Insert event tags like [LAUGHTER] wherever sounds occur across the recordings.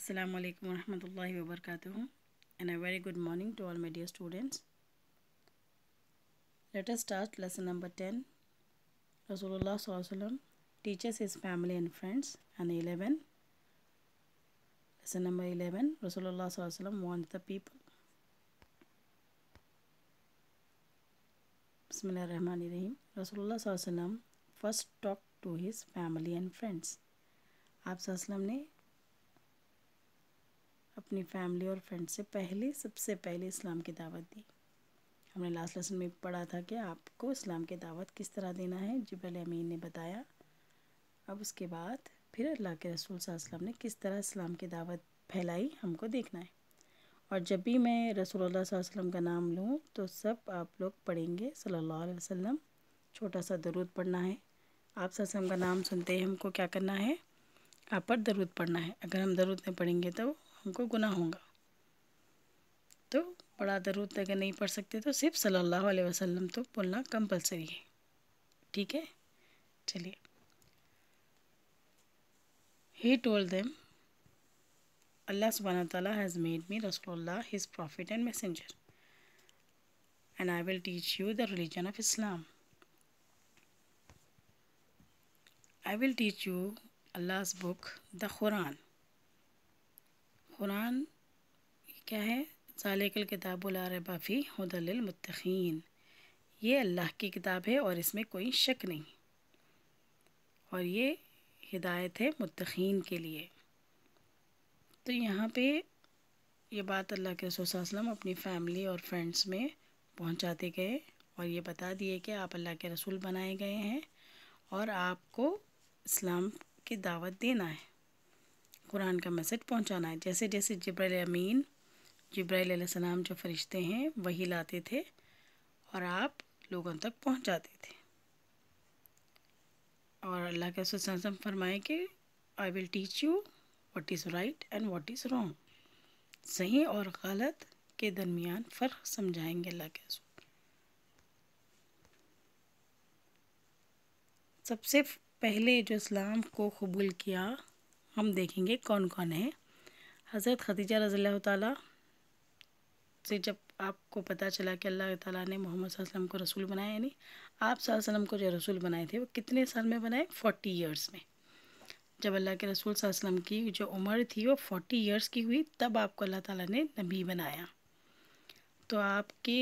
Assalamu alaikum warahmatullahi wabarakatuh and a very good morning to all my dear students. Let us start lesson number 10. Rasulullah teaches his family and friends and 11. Lesson number 11 Rasulullah wants the people. Bismillah Rahman Rahim. Rasulullah first talked to his family and friends. आप ne. अपनी family और friend से पहले सबसे पहले इस्लाम की दावत दी हमने लास्ट लेसन में पढ़ा था कि आपको इस्लाम की दावत किस तरह देना है जबल अमीन ने बताया अब उसके बाद फिर अल्लाह के रसूल सल्लम ने किस तरह इस्लाम की दावत फैलाई हमको देखना है और जब भी मैं रसूल वसल्लम का नाम लूँ तो सब आप लोग पढ़ेंगे सल्ला वसम छोटा सा दरूद पढ़ना है आप ससम का नाम सुनते ही हमको क्या करना है आप पर दरूद पढ़ना है अगर हम दरूद नहीं पढ़ेंगे तो हमको गुना होगा तो बड़ा दरूद अगर नहीं पढ़ सकते तो सिर्फ सल्लल्लाहु अलैहि वसल्लम तो बोलना कंपलसरी है ठीक है चलिए ही टोल देम अल्लाह सुबहाना तला हैज़ मेड मी रसोल्ला his prophet and messenger and I will teach you the religion of Islam I will teach you Allah book the Quran Quran क्या है ज़ालिकल रबाफ़ी हदलमतकीन ये अल्लाह की किताब है और इसमें कोई शक नहीं और ये हिदायत है मतखीन के लिए तो यहाँ पे ये बात अल्लाह के रसोलम अपनी फ़ैमिली और फ्रेंड्स में पहुँचाते गए और ये बता दिए कि आप अल्लाह के रसूल बनाए गए हैं और आपको इस्लाम की दावत देना है कुरान का मैसेज पहुंचाना है जैसे जैसे जब्रैल अमीन जब्राईल सलाम जो फरिश्ते हैं वही लाते थे और आप लोगों तक पहुंचाते थे और अल्लाह के सुसम फरमाए कि I will teach you what is right and what is wrong सही और गलत के दरमियान फ़र्क समझाएंगे अल्लाह के सबसे पहले जो इस्लाम को कबूल किया हम देखेंगे कौन कौन है हज़रत खदीजा रज़ी ताली से जब आपको पता चला कि अल्लाह ताला ने मोहम्मद वसल्लम को रसूल बनाया यानी आप वसल्लम को जो रसूल बनाए थे वो कितने साल में बनाए फोर्टी ईयर्स में जब अल्लाह के रसूल वसल्लम की जो उम्र थी वो फोर्टी ईयर्स की हुई तब आपको अल्लाह ताला ने नबी बनाया तो आपके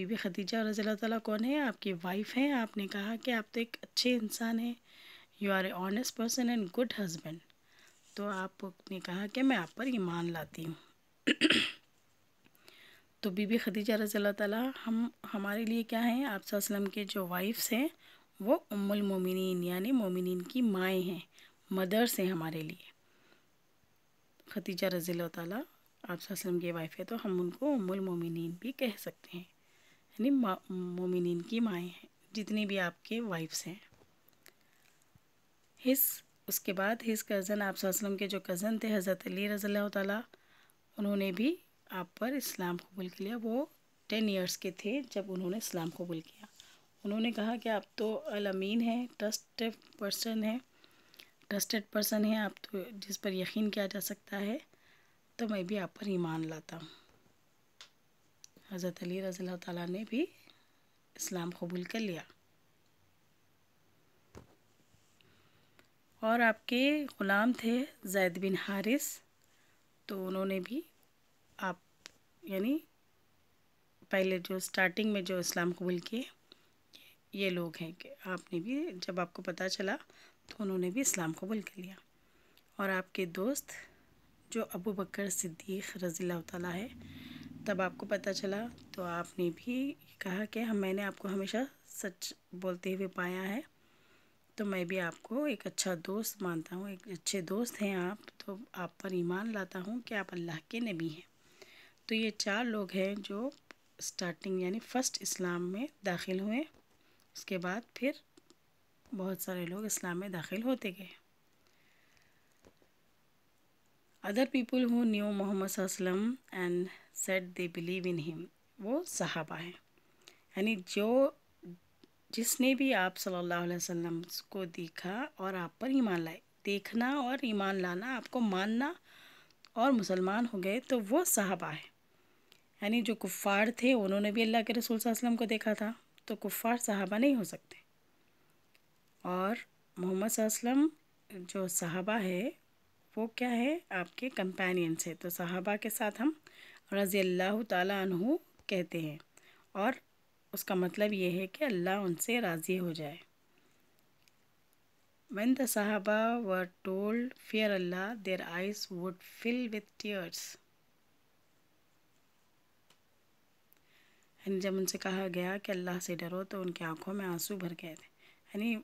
बीबी खदीजा रज़ी ताली कौन है आपकी वाइफ़ हैं आपने कहा कि आप तो एक अच्छे इंसान हैं you are a honest person and good husband तो आपने कहा कि मैं आप पर ईमान लाती हूँ तो बीबी खदीजा रज़ी अल्लाह ताली हम हमारे लिए क्या हैं आप वसलम के जो वाइफ्स हैं वो उम्मुल मोमिनीन यानी मोमिन की माएँ हैं मदर्स हैं हमारे लिए खदीजा रज़ी अल्लाह ताली आप की वाइफ है तो हम उनको उम्मुल मोमिन भी कह सकते हैं यानी मोमिन की माएँ हैं जितनी भी आपके वाइफ्स हैं हिस उसके बाद हिज कज़न आप वसलम के जो कज़न थे हज़रत अली रज़ी उन्होंने भी आप पर इस्लाम कबूल किया वो टेन इयर्स के थे जब उन्होंने इस्लाम कबूल किया उन्होंने कहा कि आप तो अलमीन हैं ट्रस्टेड पर्सन हैं ट्रस्टेड पर्सन हैं आप तो जिस पर यकीन किया जा सकता है तो मैं भी आप पर ईमान लाता हूँ हज़रत अली रज़ी ने भी इस्लाम कबूल कर लिया और आपके ग़ुलाम थे जैद बिन हारिस तो उन्होंने भी आप यानी पहले जो स्टार्टिंग में जो इस्लाम कबूल किए ये लोग हैं कि आपने भी जब आपको पता चला तो उन्होंने भी इस्लाम कबूल कर लिया और आपके दोस्त जो अबू बकर सिद्दीक़ रज़ील्ला ताला है तब आपको पता चला तो आपने भी कहा कि हम मैंने आपको हमेशा सच बोलते हुए पाया है तो मैं भी आपको एक अच्छा दोस्त मानता हूँ एक अच्छे दोस्त हैं आप तो आप पर ईमान लाता हूँ कि आप अल्लाह के नबी हैं तो ये चार लोग हैं जो स्टार्टिंग यानी फ़र्स्ट इस्लाम में दाखिल हुए उसके बाद फिर बहुत सारे लोग इस्लाम में दाखिल होते गए other people who knew Muhammad वसलम and said they believe in him वो सहाबा हैं यानी जो जिसने भी आप सल्लल्लाहु अलैहि वसल्लम को देखा और आप पर ईमान लाए देखना और ईमान लाना आपको मानना और मुसलमान हो गए तो वो साहबा है यानी जो कुफ़ार थे उन्होंने भी अल्लाह के रसूल वसल्लम को देखा था तो कुफ़ार साहबा नहीं हो सकते और मोहम्मद वसल्लम जो साहबा है वो क्या है आपके कंपेनियन से तो साहबा के साथ हम रज़ी अल्लाह ताला कहते हैं और उसका मतलब ये है कि अल्लाह उनसे राज़ी हो जाए वन द साहबा व told Fear Allah their eyes would fill with tears यानी जब उनसे कहा गया कि अल्लाह से डरो तो उनकी आंखों में आंसू भर गए थे यानी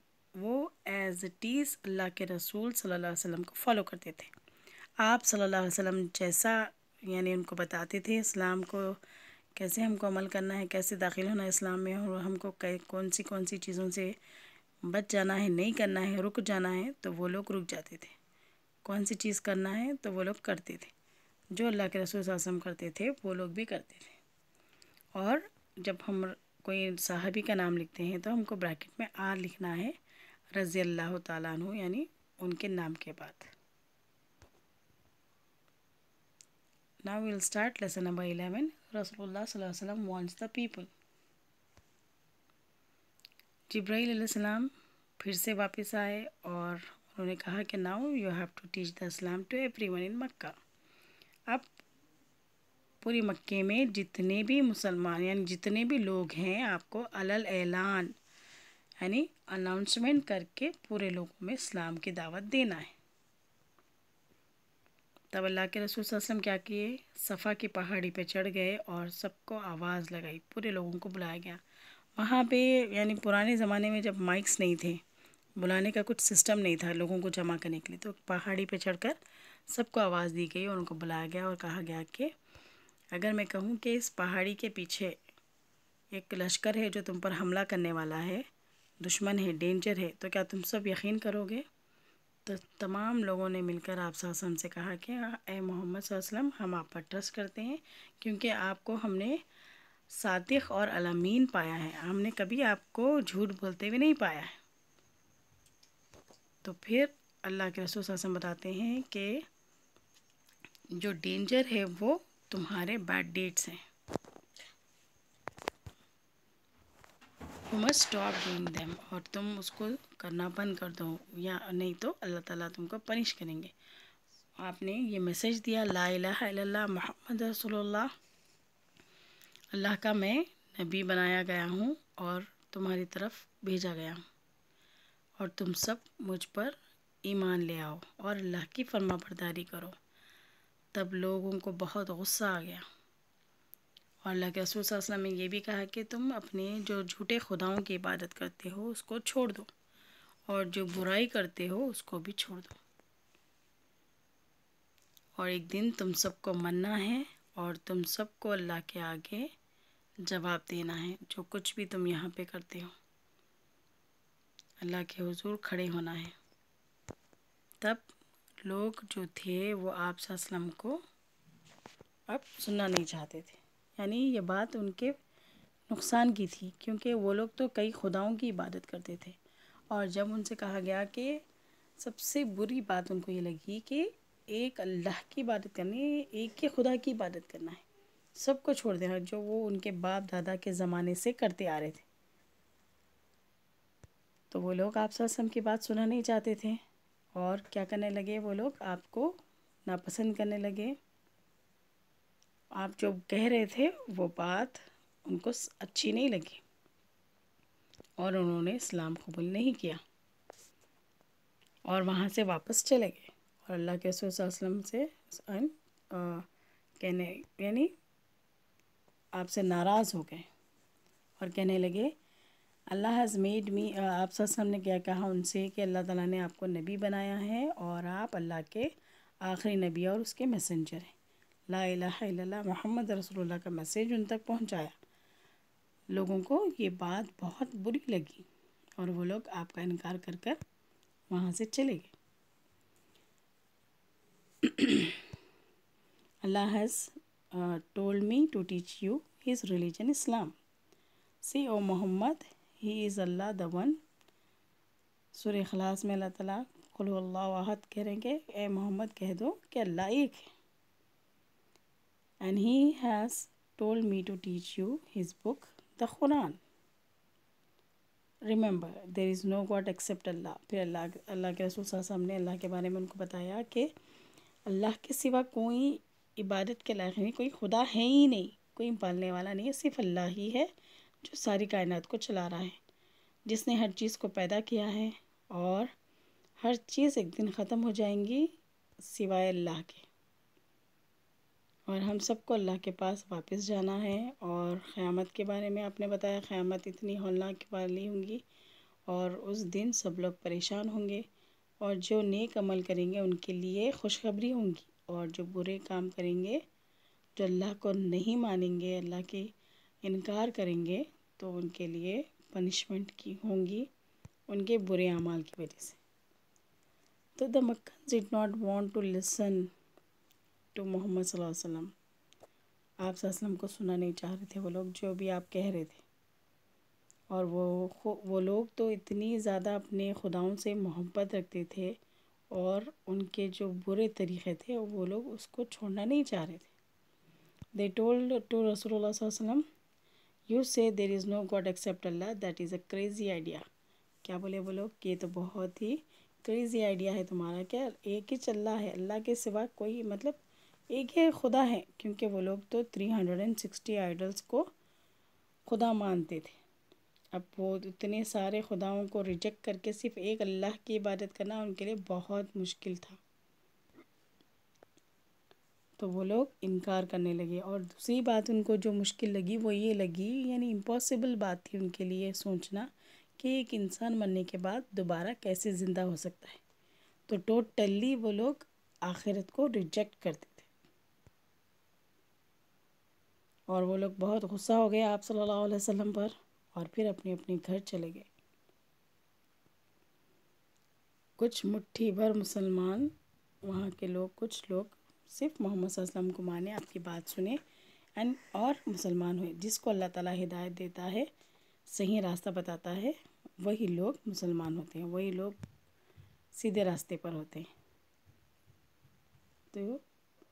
वो एज इट इज़ अल्लाह के रसूल सल्लल्लाहु अलैहि वसल्लम को फॉलो करते थे आप सल्लल्लाहु अलैहि वसल्लम जैसा यानी उनको बताते थे इस्लाम को कैसे हमको अमल करना है कैसे दाखिल होना है इस्लाम में और हमको कौन सी कौन सी चीज़ों से बच जाना है नहीं करना है रुक जाना है तो वो लोग रुक जाते थे कौन सी चीज़ करना है तो वो लोग करते थे जो अल्लाह के रसूल आसम करते थे वो लोग भी करते थे और जब हम कोई साहबी का नाम लिखते हैं तो हमको ब्रैकेट में आर लिखना है रज़ी अल्लाह तु यानी उनके नाम के बाद Now we'll start lesson number 11. Rasulullah sallallahu alaihi Wasallam wants the people. Jibrail salam फिर से वापस आए और उन्होंने कहा कि now you have to teach the Islam to every one in Mecca अब पूरी मक्के में जितने भी मुसलमान यानी जितने भी लोग हैं आपको अलल ऐलान यानी अनाउंसमेंट करके पूरे लोगों में इस्लाम की दावत देना है तब अल्लाह के रसूल वसलम क्या किए सफ़ा की पहाड़ी पे चढ़ गए और सबको आवाज़ लगाई पूरे लोगों को बुलाया गया वहाँ पे यानी पुराने ज़माने में जब माइक्स नहीं थे बुलाने का कुछ सिस्टम नहीं था लोगों को जमा करने के लिए तो पहाड़ी पे चढ़कर सबको आवाज़ दी गई और उनको बुलाया गया और कहा गया कि अगर मैं कहूँ कि इस पहाड़ी के पीछे एक लश्कर है जो तुम पर हमला करने वाला है दुश्मन है डेंजर है तो क्या तुम सब यकीन करोगे तो तमाम लोगों ने मिलकर आप सासम से कहा कि ए मोहम्मद वसलम हम आप पर ट्रस्ट करते हैं क्योंकि आपको हमने सादिक और अलामीन पाया है हमने कभी आपको झूठ बोलते हुए नहीं पाया है तो फिर अल्लाह के रसूल वसम बताते हैं कि जो डेंजर है वो तुम्हारे बैड डेट्स हैं you must stop doing them और तुम उसको करना बंद कर दो या नहीं तो अल्लाह ताला तुमको पनिश करेंगे आपने ये मैसेज दिया ला इलाहा मोहम्मद रसोल्ला अल्लाह का मैं नबी बनाया गया हूँ और तुम्हारी तरफ भेजा गया हूँ और तुम सब मुझ पर ईमान ले आओ और अल्लाह की फर्मा करो तब लोगों को बहुत गु़स्सा आ गया और अल्लाह के रसूल वसल्लम ने यह भी कहा कि तुम अपने जो झूठे खुदाओं की इबादत करते हो उसको छोड़ दो और जो बुराई करते हो उसको भी छोड़ दो और एक दिन तुम सबको मरना है और तुम सबको अल्लाह के आगे जवाब देना है जो कुछ भी तुम यहाँ पे करते हो अल्लाह के हुजूर खड़े होना है तब लोग जो थे वो आप को अब सुनना नहीं चाहते थे यानी ये बात उनके नुकसान की थी क्योंकि वो लोग तो कई खुदाओं की इबादत करते थे और जब उनसे कहा गया कि सबसे बुरी बात उनको ये लगी कि एक अल्लाह की इबादत करनी है एक के खुदा की इबादत करना है सबको छोड़ देना जो वो उनके बाप दादा के ज़माने से करते आ रहे थे तो वो लोग आप सब की बात सुना नहीं चाहते थे और क्या करने लगे वो लोग आपको नापसंद करने लगे आप जो कह रहे थे वो बात उनको अच्छी नहीं लगी और उन्होंने इस्लाम कबूल नहीं किया और वहाँ से वापस चले गए और अल्लाह के वसल्लम से आ, कहने यानी आपसे नाराज़ हो गए और कहने लगे अल्लाह हैज़ मेड मी आप ने क्या कहा उनसे कि अल्लाह ताला ने आपको नबी बनाया है और आप अल्लाह के आखिरी नबी और उसके मैसेंजर हैं ला इला मोहम्मद रसोल्ला का मैसेज उन तक पहुंचाया लोगों को ये बात बहुत बुरी लगी और वो लोग आपका इनकार कर कर वहाँ से चले गए [CLEARS THROAT] Allah has told me to teach you his religion Islam see O Muhammad he is Allah the one सुर खलास में अल्लाह तला खुल वाहद कह रहे हैं कि ए मोहम्मद कह दो कि अल्लाह एक है and he has told me to teach you his book, the Quran. Remember there is no god except Allah फिर अल्लाह अल्लाह के रसूल साहब ने अल्लाह के बारे में उनको बताया कि अल्लाह के सिवा कोई इबादत के लायक नहीं कोई खुदा है ही नहीं कोई पालने वाला नहीं है सिर्फ अल्लाह ही है जो सारी कायनात को चला रहा है जिसने हर चीज़ को पैदा किया है और हर चीज़ एक दिन ख़त्म हो जाएंगी सिवाय अल्लाह के और हम सबको अल्लाह के पास वापस जाना है और क़्यामत के बारे में आपने बताया क़्यामत इतनी हौलनाक वाली होंगी और उस दिन सब लोग परेशान होंगे और जो नेक अमल करेंगे उनके लिए खुशखबरी होंगी और जो बुरे काम करेंगे जो अल्लाह को नहीं मानेंगे अल्लाह के इनकार करेंगे तो उनके लिए पनिशमेंट की होंगी उनके बुरे अमाल की वजह से तो the Mecca did not want to listen to Muhammad वसल्लम आप वसल्लम को सुना नहीं चाह रहे थे वो लोग जो भी आप कह रहे थे और वो वो लोग तो इतनी ज़्यादा अपने खुदाओं से मोहब्बत रखते थे और उनके जो बुरे तरीक़े थे वो लोग उसको छोड़ना नहीं चाह रहे थे दे टोल्ड टू रसूल वसल्लम you say there is no god except Allah that is a crazy idea क्या बोले वो लोग ये तो बहुत ही क्रेज़ी आइडिया है तुम्हारा क्या एक ही चल्ला है अल्लाह के सिवा कोई मतलब एक है खुदा है क्योंकि वो लोग तो three hundred and sixty idols को खुदा मानते थे अब वो इतने सारे खुदाओं को रिजेक्ट करके सिर्फ एक अल्लाह की इबादत करना उनके लिए बहुत मुश्किल था तो वो लोग इनकार करने लगे और दूसरी बात उनको जो मुश्किल लगी वो ये लगी यानी इम्पॉसिबल बात थी उनके लिए सोचना कि एक इंसान मरने के बाद दोबारा कैसे ज़िंदा हो सकता है तो टोटली वो लोग आखिरत को रिजेक्ट करते और वो लोग बहुत गुस्सा हो गए आप सल्लल्लाहु अलैहि वसल्लम पर और फिर अपने अपने घर चले गए कुछ मुट्ठी भर मुसलमान वहाँ के लोग कुछ लोग सिर्फ मोहम्मद वसल्लम को माने आपकी बात सुने एंड और मुसलमान हुए जिसको अल्लाह ताला हिदायत देता है सही रास्ता बताता है वही लोग मुसलमान होते हैं वही लोग सीधे रास्ते पर होते हैं तो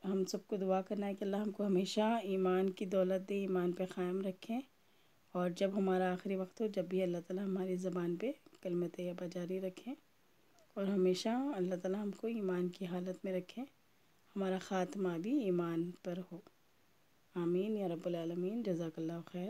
हम सबको दुआ करना है कि अल्लाह हमको हमेशा ईमान की दौलत दे ईमान पे क़ायम रखें और जब हमारा आखिरी वक्त हो जब भी अल्लाह ताला हमारी ज़बान पे कलम तैयबा जारी रखें और हमेशा अल्लाह ताला हमको ईमान की हालत में रखें हमारा ख़ात्मा भी ईमान पर हो आमीन या रब्बुल आलमीन जजाकल्ला खैर